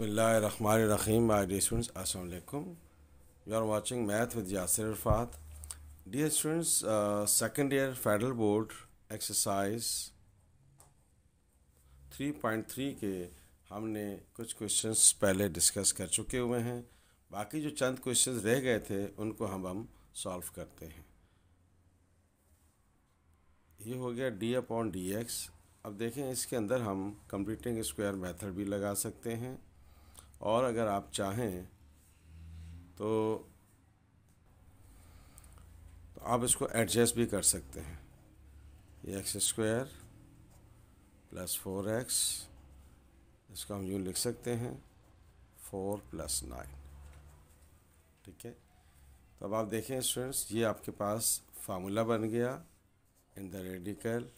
बसमीम my dear students असलकुम you are watching math with Yasir Irfat dear students second year federal board exercise three point three के हमने कुछ questions पहले discuss कर चुके हुए हैं बाकी जो चंद क्वेश्चन रह गए थे उनको हम हम सॉल्व करते हैं ये हो गया डी अपॉन डी एक्स अब देखें इसके अंदर हम कंप्लीटिंग स्क्वायर मेथड भी लगा सकते हैं और अगर आप चाहें तो, तो आप इसको एडजस्ट भी कर सकते हैं ये x square plus four x इसको हम यूँ लिख सकते हैं फोर प्लस नाइन ठीक है तो अब आप देखें स्टूडेंट्स ये आपके पास फार्मूला बन गया in the radical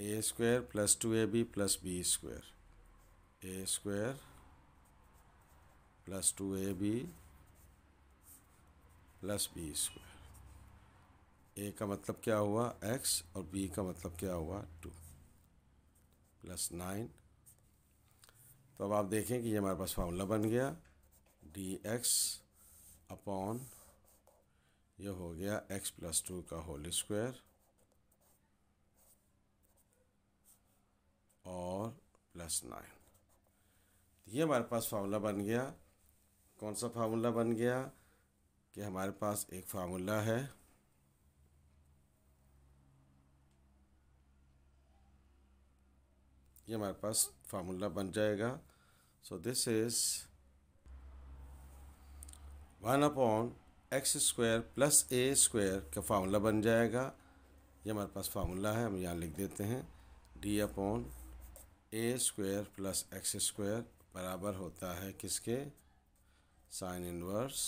a square plus two a b plus b square a square plus two a b plus b square a का मतलब क्या हुआ एक्स और बी का मतलब क्या हुआ टू प्लस नाइन तो अब आप देखें कि ये हमारे पास फार्मूला बन गया डी एक्स अपॉन ये हो गया एक्स प्लस टू का होल स्क्वायर और प्लस नाइन ये हमारे पास फार्मूला बन गया कौन सा फार्मूला बन गया कि हमारे पास एक फार्मूला है ये हमारे पास फार्मूला बन जाएगा so this is one upon x square plus a square का फार्मूला बन जाएगा ये हमारे पास फार्मूला है हम यहाँ लिख देते हैं D upon a square plus x square बराबर होता है किसके sine inverse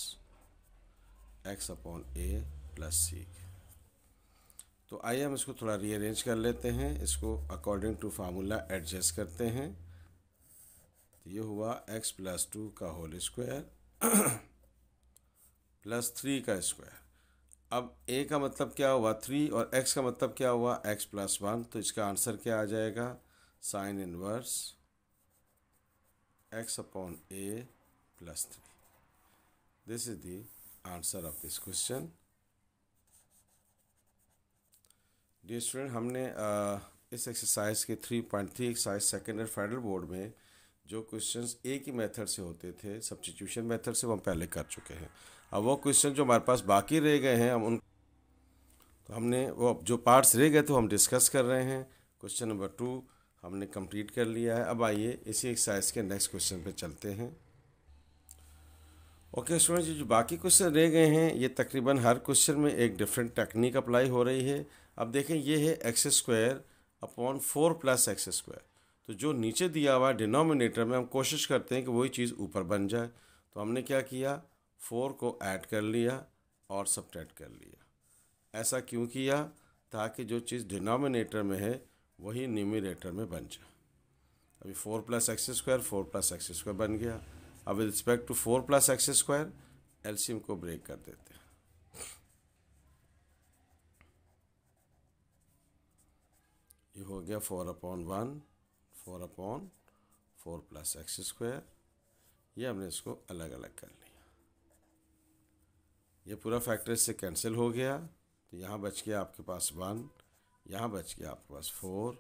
x upon a plus c के तो आइए हम इसको थोड़ा रीअरेंज कर लेते हैं इसको अकॉर्डिंग टू फार्मूला एडजस्ट करते हैं तो ये हुआ एक्स प्लस टू का होल स्क्वायर प्लस थ्री का स्क्वायर अब ए का मतलब क्या हुआ थ्री और एक्स का मतलब क्या हुआ एक्स प्लस वन तो इसका आंसर क्या आ जाएगा sine inverse x upon a plus three this is the answer of this question dear student हमने आ, इस एक्सरसाइज के three point three exercise second सेकेंडर फेडरल बोर्ड में जो क्वेश्चंस एक ही मेथड से होते थे सब्सटीट्यूशन मेथड से वो हम पहले कर चुके हैं अब वो क्वेश्चन जो हमारे पास बाकी रह गए हैं हम उन तो हमने वो जो पार्ट्स रह गए थे वो हम डिस्कस कर रहे हैं क्वेश्चन नंबर टू हमने कंप्लीट कर लिया है अब आइए इसी एक्सरसाइज के नेक्स्ट क्वेश्चन पे चलते हैं ओके जी जो बाकी क्वेश्चन रह गए हैं ये तकरीबन हर क्वेश्चन में एक डिफरेंट टेक्निक अप्लाई हो रही है अब देखें ये है x square upon four plus x square तो जो नीचे दिया हुआ डिनोमिनेटर में हम कोशिश करते हैं कि वही चीज़ ऊपर बन जाए तो हमने क्या किया फोर को ऐड कर लिया और सब कर लिया ऐसा क्यों किया ताकि जो चीज़ डिनोमिनेटर में है वही न्यूमिनेटर में बन जाए अभी four plus x square four plus x square बन गया अब with respect to four plus x square एल्शियम को ब्रेक कर देते हैं ये हो गया four upon one four upon four plus x square ये हमने इसको अलग अलग कर लिया ये पूरा फैक्टर इससे कैंसिल हो गया तो यहाँ बच गया आपके पास वन यहाँ बच गया आपके पास फोर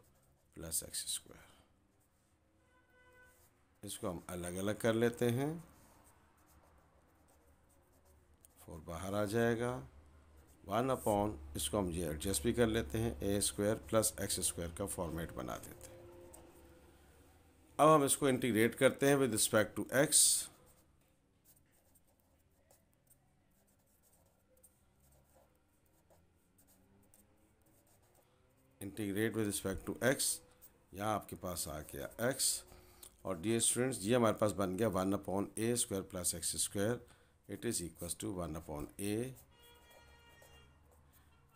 प्लस एक्स स्क्वायर इसको हम अलग अलग कर लेते हैं फोर बाहर आ जाएगा वन अपॉन इसको हम ये एडजस्ट भी कर लेते हैं a square plus x square का फॉर्मेट बना देते हैं अब हम इसको इंटीग्रेट करते हैं with respect to x integrate with respect to x यहाँ आपके पास आ गया एक्स और डी स्टूडेंट्स ये हमारे पास बन गया one upon a square plus x square it is equals to one upon a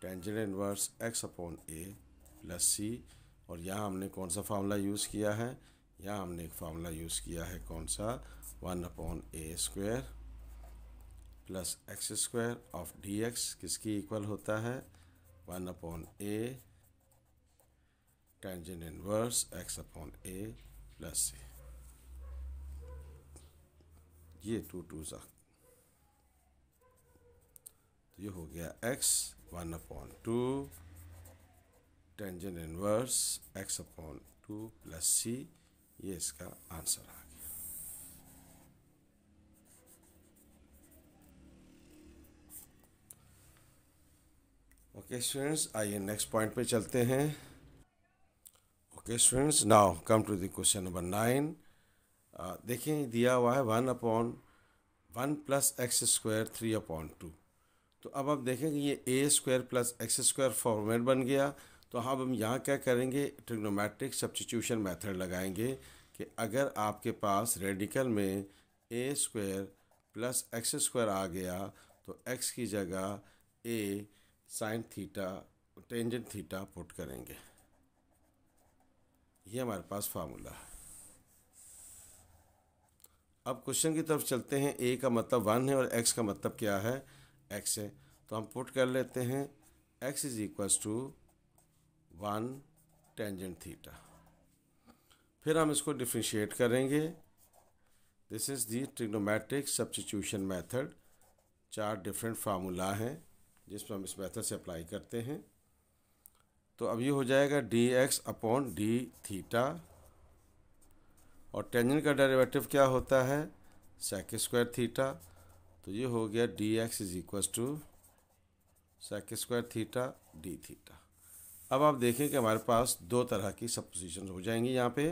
tangent inverse x upon a plus c और यहाँ हमने कौन सा फार्मूला यूज़ किया है यहाँ हमने एक फार्मूला यूज़ किया है कौन सा one upon a square plus x square of d x किसकी इक्वल होता है one upon a tangent inverse x upon a plus c ये टू टू सा तो ये हो गया x one upon two tangent inverse x upon two plus c ये इसका आंसर आ गया ओके स्टूडेंट्स आइए नेक्स्ट पॉइंट पे चलते हैं okay students now come to the question number nine देखें दिया हुआ है one upon one plus x square three upon two तो अब आप देखें कि ये a square plus x square format बन गया तो अब हम यहाँ क्या करेंगे ट्रिग्नोमेट्रिक सब्सटीट्यूशन मेथड लगाएंगे कि अगर आपके पास रेडिकल में a square plus x square आ गया तो एक्स की जगह a sine theta tangent theta put करेंगे ये हमारे पास फार्मूला है अब क्वेश्चन की तरफ चलते हैं ए का मतलब वन है और एक्स का मतलब क्या है एक्स है तो हम पुट कर लेते हैं x is equals to one tangent theta फिर हम इसको डिफ्रेंशिएट करेंगे this is the trigonometric substitution method चार डिफरेंट फार्मूला हैं जिसमें हम इस मेथड से अप्लाई करते हैं तो अब ये हो जाएगा d x upon d theta और टेंजेंट का डेरिवेटिव क्या होता है सेक स्क्वायर थीटा तो ये हो गया d x is equal to sec square theta d theta अब आप देखें कि हमारे पास दो तरह की सपोजिशन हो जाएंगी यहाँ पे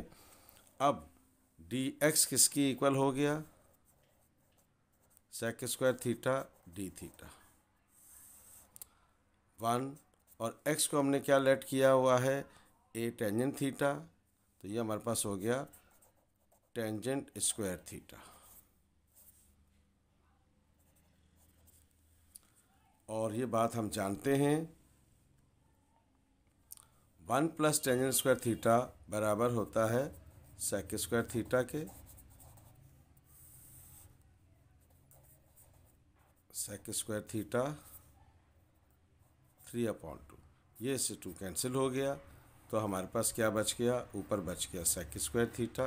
अब डी एक्स किसकी इक्वल हो गया sec square theta d theta one और एक्स को हमने क्या लेट किया हुआ है ए टेंजेंट थीटा तो ये हमारे पास हो गया टेंजेंट स्क्वायर थीटा और ये बात हम जानते हैं one plus tangent square theta बराबर होता है सेक स्क्वायर थीटा के sec square theta three upon two ये से टू कैंसिल हो गया तो हमारे पास क्या बच गया ऊपर बच गया सेक स्क्वायर थीटा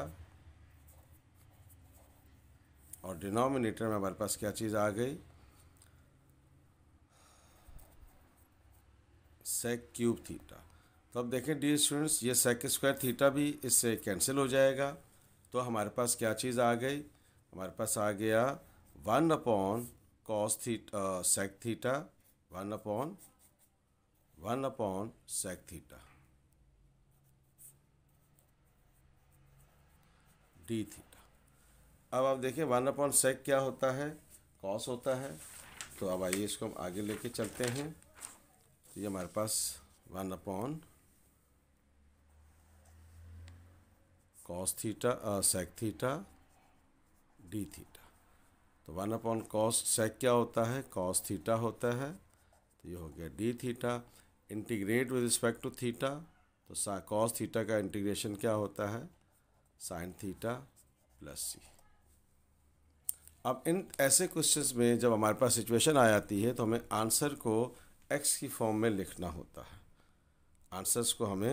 और डिनोमिनेटर में हमारे पास क्या चीज़ आ गई सेक क्यूब थीटा तो अब देखें डी स्टूडेंट्स ये सेक स्क्वायर थीटा भी इससे कैंसिल हो जाएगा तो हमारे पास क्या चीज़ आ गई हमारे पास आ गया one upon cos theta sec theta one upon one upon sec theta d theta अब आप देखिए वन अपॉन सेक क्या होता है कॉस होता है तो अब आइए इसको हम आगे लेके चलते हैं तो ये हमारे पास one upon cos theta sec theta d theta तो वन अपॉन कॉस सेक क्या होता है कॉस थीटा होता है तो ये हो गया d theta integrate with respect to theta तो कॉस थीटा का इंटीग्रेशन क्या होता है साइन थीटा प्लस सी अब इन ऐसे क्वेश्चंस में जब हमारे पास सिचुएशन आ जाती है तो हमें आंसर को एक्स की फॉर्म में लिखना होता है आंसर्स को हमें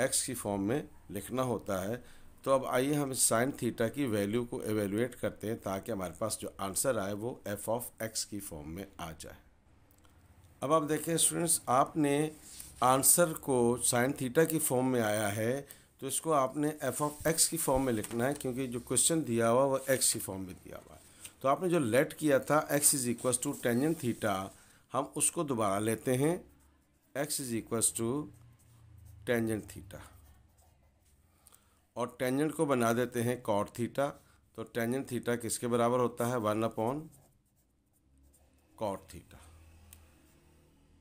एक्स की फॉर्म में लिखना होता है तो अब आइए हम साइन थीटा की वैल्यू को एवेल्युएट करते हैं ताकि हमारे पास जो आंसर आए वो एफ ऑफ एक्स की फॉर्म में आ जाए अब आप देखें स्टूडेंट्स आपने आंसर को साइन थीटा की फॉर्म में आया है तो इसको आपने एफ ऑफ एक्स की फॉर्म में लिखना है क्योंकि जो क्वेश्चन दिया हुआ वो एक्स की फॉर्म में दिया हुआ है तो आपने जो लेट किया था x is equals to tangent theta हम उसको दोबारा लेते हैं x is equals to tangent theta और टेंजेंट को बना देते हैं कॉट थीटा तो टेंजेंट थीटा किसके बराबर होता है one upon cot theta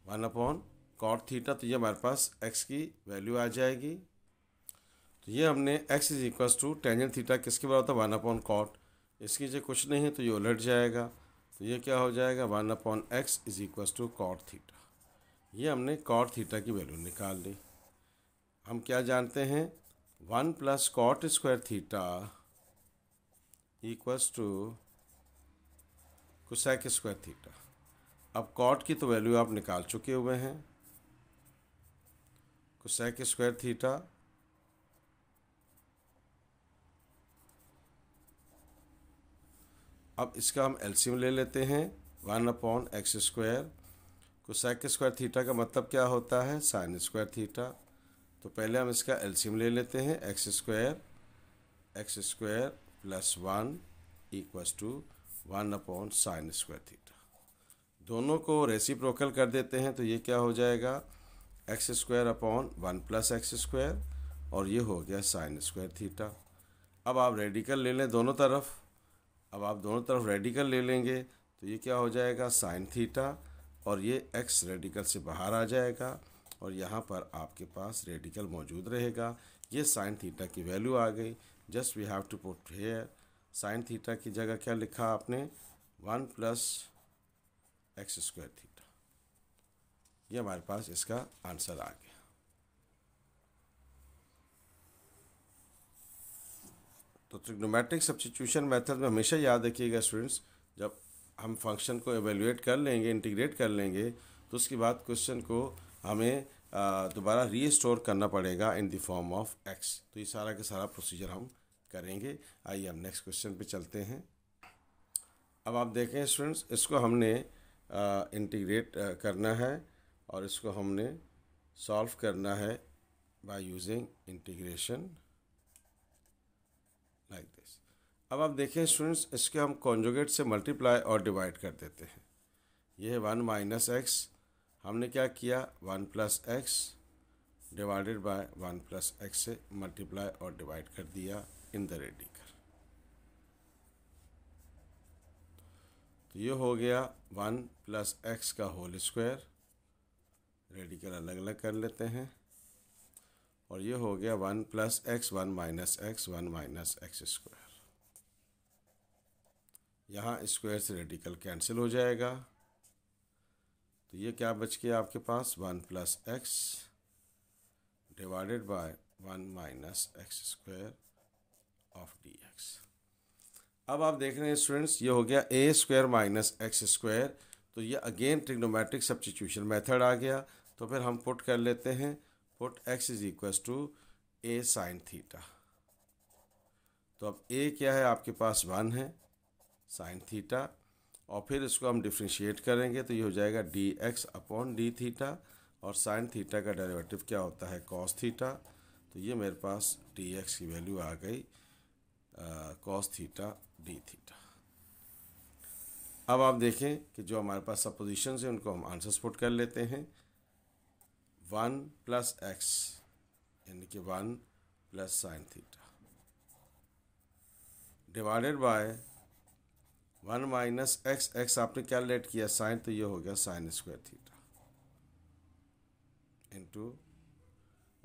one upon cot theta तो ये हमारे पास एक्स की वैल्यू आ जाएगी तो ये हमने x is equal to tangent theta किसके बराबर था वन अपॉन कॉट इसकी जो कुछ नहीं है तो ये उलट जाएगा तो ये क्या हो जाएगा one upon x is equal to cot theta ये हमने कॉट थीटा की वैल्यू निकाल ली हम क्या जानते हैं one plus cot square theta equals to cosec square theta अब कॉट की तो वैल्यू आप निकाल चुके हुए हैं कोसैक स्क्वायर थीटा अब इसका हम एलसीएम ले लेते हैं one upon x square cosec square theta का मतलब क्या होता है साइन स्क्वायर थीटा तो पहले हम इसका एलसीएम ले लेते हैं x square x square plus one equals to one upon sine square theta दोनों को रेसिप्रोकल कर देते हैं तो ये क्या हो जाएगा x square upon one plus x square और ये हो गया साइन स्क्वायर थीटा अब आप रेडिकल ले लें दोनों तरफ अब आप दोनों तरफ रेडिकल ले लेंगे तो ये क्या हो जाएगा साइन थीटा और ये एक्स रेडिकल से बाहर आ जाएगा और यहाँ पर आपके पास रेडिकल मौजूद रहेगा ये साइन थीटा की वैल्यू आ गई just we have to put here sine theta की जगह क्या लिखा आपने one plus x square theta ये हमारे पास इसका आंसर आ गया तो ट्रिग्नोमेट्रिक सब्सिट्यूशन मेथड में हमेशा याद रखिएगा स्टूडेंट्स जब हम फंक्शन को एवेल्यूएट कर लेंगे इंटीग्रेट कर लेंगे तो उसके बाद क्वेश्चन को हमें दोबारा रीस्टोर करना पड़ेगा in the form of x तो ये सारा का सारा प्रोसीजर हम करेंगे आइए हम नेक्स्ट क्वेश्चन पे चलते हैं अब आप देखें स्टूडेंट्स इसको हमने इंटीग्रेट करना है और इसको हमने सॉल्व करना है by using integration like this अब आप देखें स्टूडेंट्स इसके हम कॉन्जुगेट से मल्टीप्लाई और डिवाइड कर देते हैं ये है वन माइनस एक्स हमने क्या किया one plus x divided by one plus x से मल्टीप्लाई और डिवाइड कर दिया इन द रेडिंग तो ये हो गया वन प्लस एक्स का होल स्क्वायर रेडिकल अलग अलग कर लेते हैं और ये हो गया one plus x one minus x one minus x square यहाँ स्क्वायर से रेडिकल कैंसिल हो जाएगा तो ये क्या बच गया आपके पास one plus x divided by one minus x square of d x अब आप देख रहे हैं स्टूडेंट्स ये हो गया a square minus x square तो ये अगेन ट्रिग्नोमेट्रिक सब्सटीट्यूशन मेथड आ गया तो फिर हम पुट कर लेते हैं put x is equals to a sine theta तो अब ए क्या है आपके पास वन है साइन थीटा और फिर इसको हम डिफ्रेंशिएट करेंगे तो ये हो जाएगा d x upon d theta और साइन थीटा का डेरिवेटिव क्या होता है कॉस थीटा तो ये मेरे पास डी एक्स की वैल्यू आ गई कॉस थीटा डी थीटा अब आप देखें कि जो हमारे पास सपोजिशन है उनको हम आंसर स्पोर्ट कर लेते हैं वन प्लस एक्स यानी कि one plus sine theta divided by one minus x x आपने कैलकुलेट किया साइन तो ये हो गया साइन स्क्वायर थीटा इनटू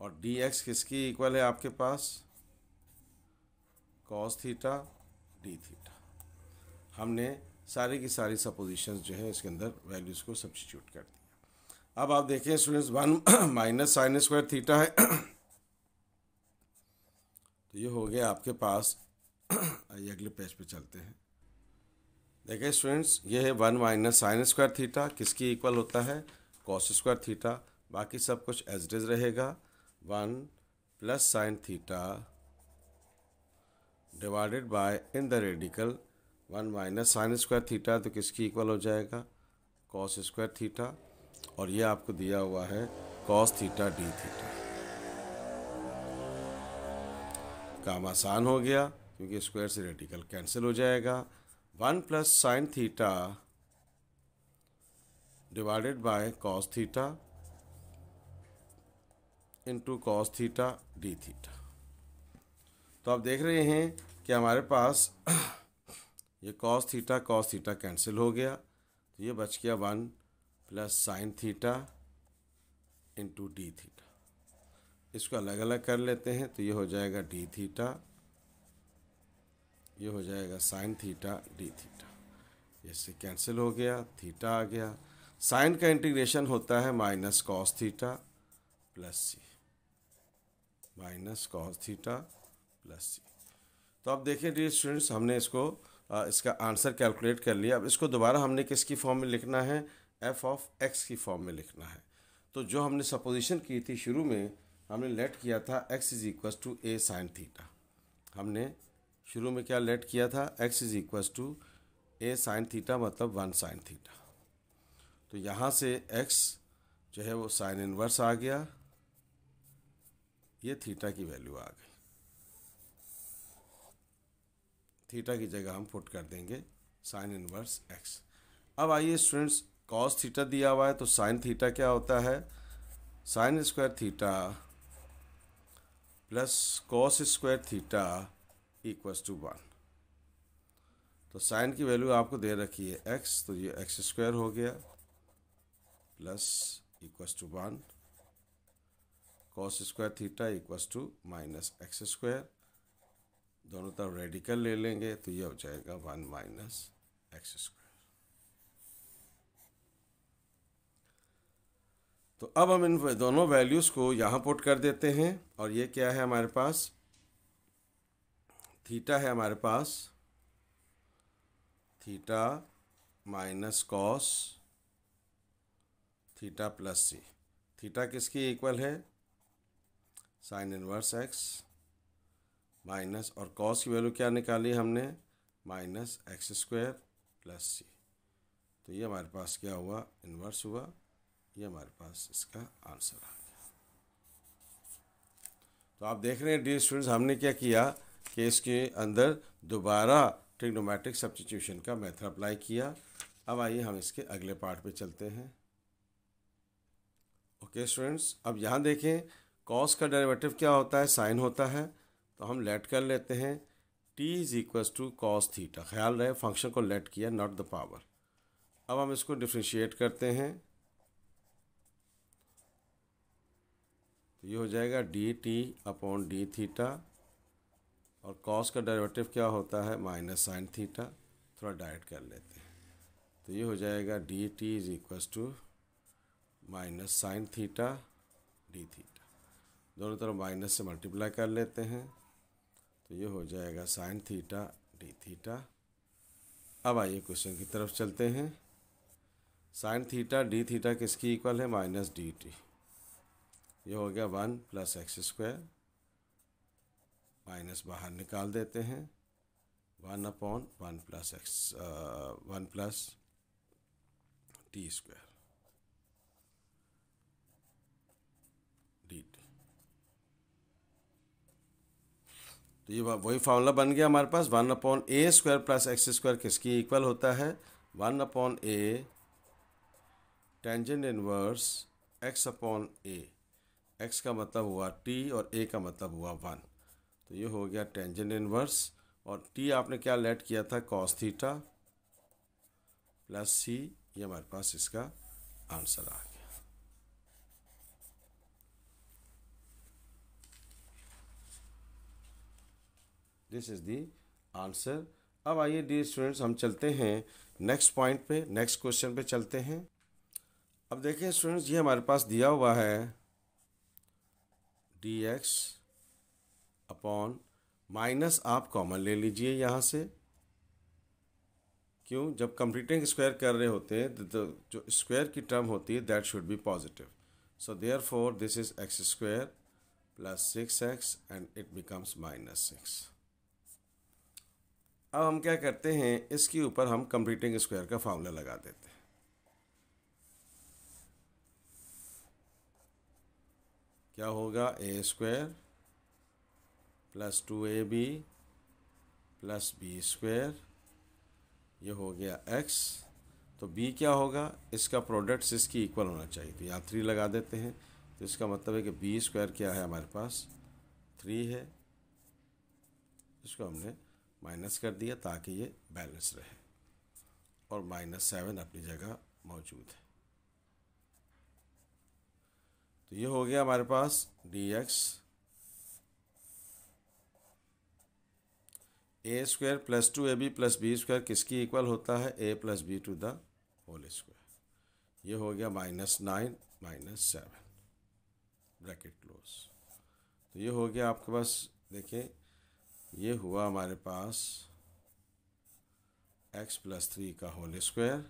और डी एक्स किसकी इक्वल है आपके पास कॉस थीटा डी थीटा हमने सारी की सारी सपोजिशंस जो है इसके अंदर वैल्यूज़ को सब्सटीट्यूट कर दिया अब आप देखें students one minus sine square theta है तो ये हो गया आपके पास आइए अगले पेज पे चलते हैं देखें स्टूडेंट्स ये है one minus sine square theta किसकी इक्वल होता है कॉस स्क्वायर थीटा बाकी सब कुछ एज रहेगा one plus sine theta divided by in the radical one minus sine square theta तो किसकी इक्वल हो जाएगा कॉस स्क्वायर थीटा और ये आपको दिया हुआ है कॉस थीटा डी थीटा काम आसान हो गया क्योंकि स्क्वायर से रेडिकल कैंसिल हो जाएगा one plus sine theta divided by cos theta into cos theta d theta तो आप देख रहे हैं कि हमारे पास ये cos theta cos theta cancel हो गया तो ये बच गया one plus sine theta into d theta इसको अलग अलग कर लेते हैं तो ये हो जाएगा डी थीटा ये हो जाएगा साइन थीटा डी थीटा इससे कैंसिल हो गया थीटा आ गया साइन का इंटीग्रेशन होता है minus cos theta plus c minus cos theta plus c तो आप देखें डी स्टूडेंट्स हमने इसको इसका आंसर कैलकुलेट कर लिया अब इसको दोबारा हमने किसकी फॉर्म में लिखना है एफ ऑफ एक्स की फॉर्म में लिखना है तो जो हमने सपोजिशन की थी शुरू में हमने लेट किया था x is equals to a sine theta हमने शुरू में क्या लेट किया था x is equals to a sine theta मतलब वन साइन थीटा तो यहाँ से एक्स जो है वो साइन इनवर्स आ गया ये थीटा की वैल्यू आ गई थीटा की जगह हम फुट कर देंगे साइन इनवर्स एक्स अब आइए स्टूडेंट्स कॉस थीटा दिया हुआ है तो साइन थीटा क्या होता है sine square theta plus cos square theta equals to one तो साइन की वैल्यू आपको दे रखी है एक्स तो ये एक्स स्क्वायर हो गया plus equals to one cos square theta equals to minus x square दोनों तरफ रेडिकल ले लेंगे तो ये हो जाएगा वन माइनस एक्स स्क्वायर तो अब हम इन दोनों वैल्यूज़ को यहाँ पुट कर देते हैं और ये क्या है हमारे पास थीटा है हमारे पास theta minus cos theta plus c theta किसकी इक्वल है साइन इनवर्स एक्स माइनस और कॉस की वैल्यू क्या निकाली हमने minus x square plus c तो ये हमारे पास क्या हुआ इन्वर्स हुआ ये हमारे पास इसका आंसर आ गया तो आप देख रहे हैं डी स्टूडेंट्स हमने क्या किया कि इसके अंदर दोबारा ट्रिग्नोमेट्रिक सब्सटीट्यूशन का मेथड अप्लाई किया अब आइए हम इसके अगले पार्ट पे चलते हैं ओके स्टूडेंट्स अब यहाँ देखें कॉस का डेरिवेटिव क्या होता है साइन होता है तो हम लेट कर लेते हैं t is equals to cos theta ख्याल रहे फंक्शन को लेट किया नॉट द पावर अब हम इसको डिफ्रेंशिएट करते हैं तो ये हो जाएगा d t upon d theta और कॉस का डेरिवेटिव क्या होता है माइनस साइन थीटा थोड़ा डायरेक्ट कर लेते हैं तो ये हो जाएगा d t is equals to minus sine theta d theta दोनों तरफ माइनस से मल्टीप्लाई कर लेते हैं तो ये हो जाएगा साइन थीटा डी थीटा अब आइए क्वेश्चन की तरफ चलते हैं साइन थीटा डी थीटा किसकी इक्वल है माइनस डी टी ये हो गया one plus x square minus बाहर निकाल देते हैं one upon one plus x one plus t square तो ये वही फार्मूला बन गया हमारे पास one upon a square plus x square किसकी इक्वल होता है one upon a tangent inverse x upon a x का मतलब हुआ टी और ए का मतलब हुआ वन तो ये हो गया टेंजेंट इनवर्स और टी आपने क्या लेट किया था कॉस थीटा प्लस सी ये हमारे पास इसका आंसर आ गया दिस इज़ दी आंसर अब आइए डी स्टूडेंट्स हम चलते हैं नेक्स्ट पॉइंट पे नेक्स्ट क्वेश्चन पे चलते हैं अब देखें स्टूडेंट्स ये हमारे पास दिया हुआ है डी एक्स अपॉन माइनस आप कॉमन ले लीजिए यहाँ से क्यों जब कंप्लीटिंग स्क्वायर कर रहे होते हैं तो, तो जो स्क्वायर की टर्म होती है that should be positive so therefore this is x square plus six x and it becomes minus six अब हम क्या करते हैं इसके ऊपर हम कंप्लीटिंग स्क्वायर का फार्मूला लगा देते हैं क्या होगा a square plus two a b plus b square ये हो गया एक्स तो बी क्या होगा इसका प्रोडक्ट्स इसकी इक्वल होना चाहिए तो यहाँ थ्री लगा देते हैं तो इसका मतलब है कि बी स्क्वायर क्या है हमारे पास थ्री है इसको हमने माइनस कर दिया ताकि ये बैलेंस रहे और माइनस सेवन अपनी जगह मौजूद है तो ये हो गया हमारे पास d x a square plus two a b plus b square किसकी इक्वल होता है a plus b to the whole square ये हो गया minus nine minus seven bracket close तो ये हो गया आपके पास देखें ये हुआ हमारे पास x प्लस थ्री का होल स्क्वायर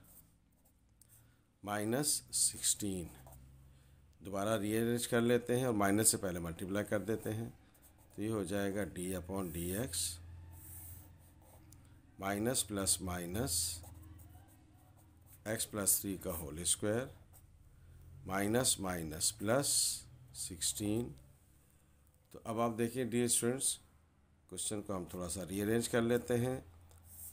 माइनस सिक्सटीन दोबारा रीअरेंज कर लेते हैं और माइनस से पहले मल्टीप्लाई कर देते हैं तो ये हो जाएगा d upon d x minus plus minus x plus three का whole square minus minus plus sixteen तो अब आप देखिए डी स्टूडेंट्स क्वेश्चन को हम थोड़ा सा रीअरेंज कर लेते हैं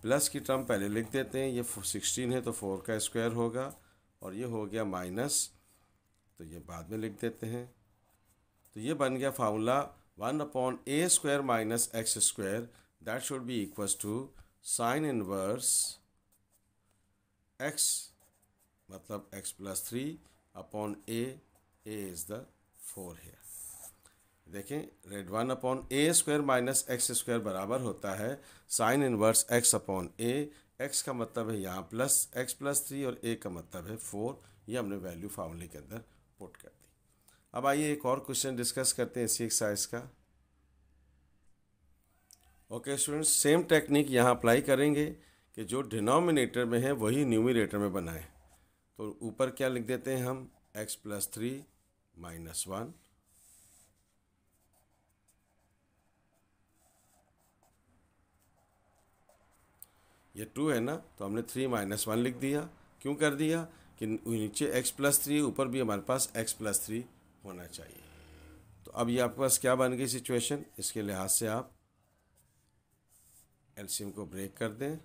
प्लस की टर्म पहले लिख देते हैं ये सिक्सटीन है तो फोर का स्क्वायर होगा और ये हो गया माइनस तो ये बाद में लिख देते हैं तो ये बन गया formula one upon a square minus x square that should be equal to sine inverse x मतलब x plus three upon a a is the four है देखें read one upon a square minus x square बराबर होता है sine inverse x upon a x का मतलब है यहाँ प्लस एक्स प्लस थ्री और ए का मतलब है फोर ये हमने वैल्यू फॉर्मूले के अंदर पुट कर दी अब आइए एक और क्वेश्चन डिस्कस करते हैं इसी एक्सरसाइज का ओके स्टूडेंट्स सेम टेक्निक यहाँ अप्लाई करेंगे कि जो डिनोमिनेटर में है वही न्यूमिनेटर में बनाएं तो ऊपर क्या लिख देते हैं हम x plus three minus one ये टू है ना तो हमने थ्री माइनस वन लिख दिया क्यों कर दिया कि नीचे एक्स प्लस थ्री ऊपर भी हमारे पास एक्स प्लस थ्री होना चाहिए तो अब ये आपके पास क्या बन गई सिचुएशन इसके लिहाज से आप एलसीएम को ब्रेक कर दें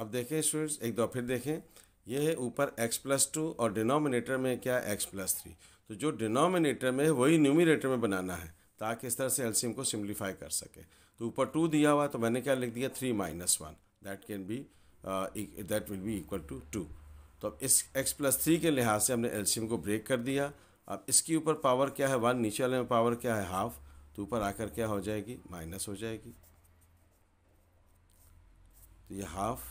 अब देखें स्टूडेंट्स एक दो फिर देखें ये है ऊपर x प्लस टू और डिनोमिनेटर में क्या है एक्स प्लस थ्री तो जो डिनोमिनेटर में है वही न्यूमिनेटर में बनाना है ताकि इस तरह से एल्सीम को सिम्प्लीफाई कर सके तो ऊपर टू दिया हुआ तो मैंने क्या लिख दिया three minus one that can be that will be equal to two तो अब इस x प्लस थ्री के लिहाज से हमने एल्सीम को ब्रेक कर दिया अब इसके ऊपर पावर क्या है वन नीचे वाले में पावर क्या है हाफ तो ऊपर आकर क्या हो जाएगी माइनस हो जाएगी तो ये हाफ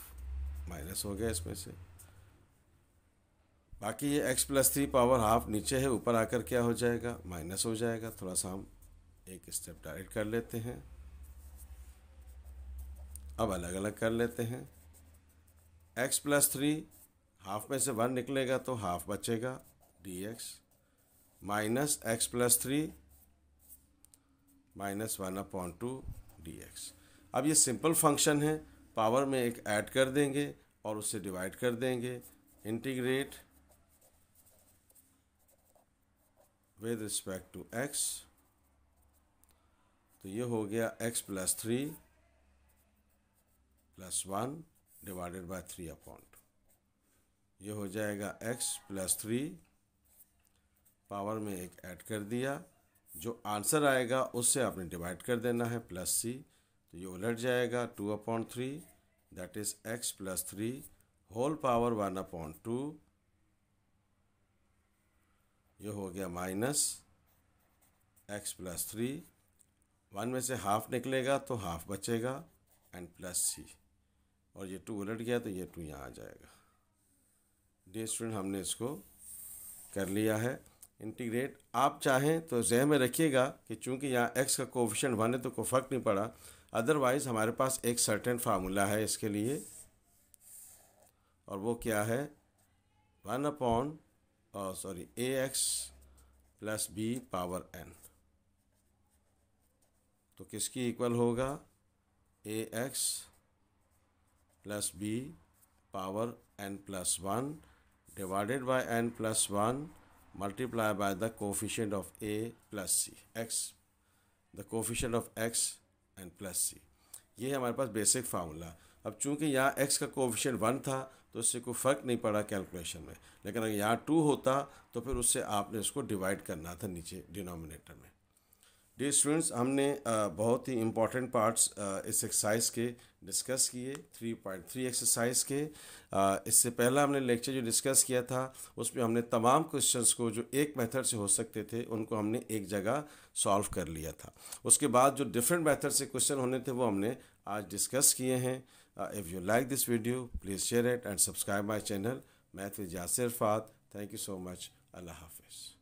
माइनस हो गया इसमें से बाकी ये x plus three power half नीचे है ऊपर आकर क्या हो जाएगा माइनस हो जाएगा थोड़ा सा हम एक स्टेप डायरेक्ट कर लेते हैं अब अलग अलग कर लेते हैं एक्स प्लस थ्री हाफ में से वन निकलेगा तो हाफ बचेगा d x minus x plus three minus one upon two d x अब ये सिंपल फंक्शन है पावर में एक ऐड कर देंगे और उससे डिवाइड कर देंगे integrate with respect to x तो ये हो गया x plus three plus one divided by three upon two ये हो जाएगा एक्स प्लस थ्री पावर में एक ऐड कर दिया जो आंसर आएगा उससे आपने डिवाइड कर देना है प्लस सी तो ये उलट जाएगा two upon three that is x plus three whole power one upon two ये हो गया minus x plus three one में से हाफ निकलेगा तो हाफ बचेगा एंड प्लस सी और ये टू उलट गया तो ये टू यहाँ आ जाएगा डी स्टूडेंट हमने इसको कर लिया है इंटीग्रेट आप चाहें तो जह में रखिएगा कि चूंकि यहाँ एक्स का कोविशन वन है तो कोई फ़र्क नहीं पड़ा अदरवाइज़ हमारे पास एक सर्टेन फार्मूला है इसके लिए और वो क्या है one upon sorry a x plus b power n तो किसकी इक्वल होगा a x plus b power n plus one divided by n plus one multiply by the coefficient of a plus c x the coefficient of x n plus c ये है हमारे पास basic formula अब चूंकि यहाँ x का coefficient one था तो इससे कोई फ़र्क नहीं पड़ा कैलकुलेशन में लेकिन अगर यहाँ टू होता तो फिर उससे आपने इसको डिवाइड करना था नीचे डिनोमिनेटर में डी स्टूडेंट्स हमने बहुत ही इम्पॉर्टेंट पार्ट्स इस एक्सरसाइज के डिस्कस किए थ्री पॉइंट थ्री एक्सरसाइज के इससे पहला हमने लेक्चर जो डिस्कस किया था उसमें हमने तमाम क्वेश्चंस को जो एक मेथड से हो सकते थे उनको हमने एक जगह सॉल्व कर लिया था उसके बाद जो डिफरेंट मेथड से क्वेश्चन होने थे वो हमने आज डिस्कस किए हैं Uh, if you like this video, please share it and subscribe my channel. Math with Yasir Fat. Thank you so much. Allah Hafiz.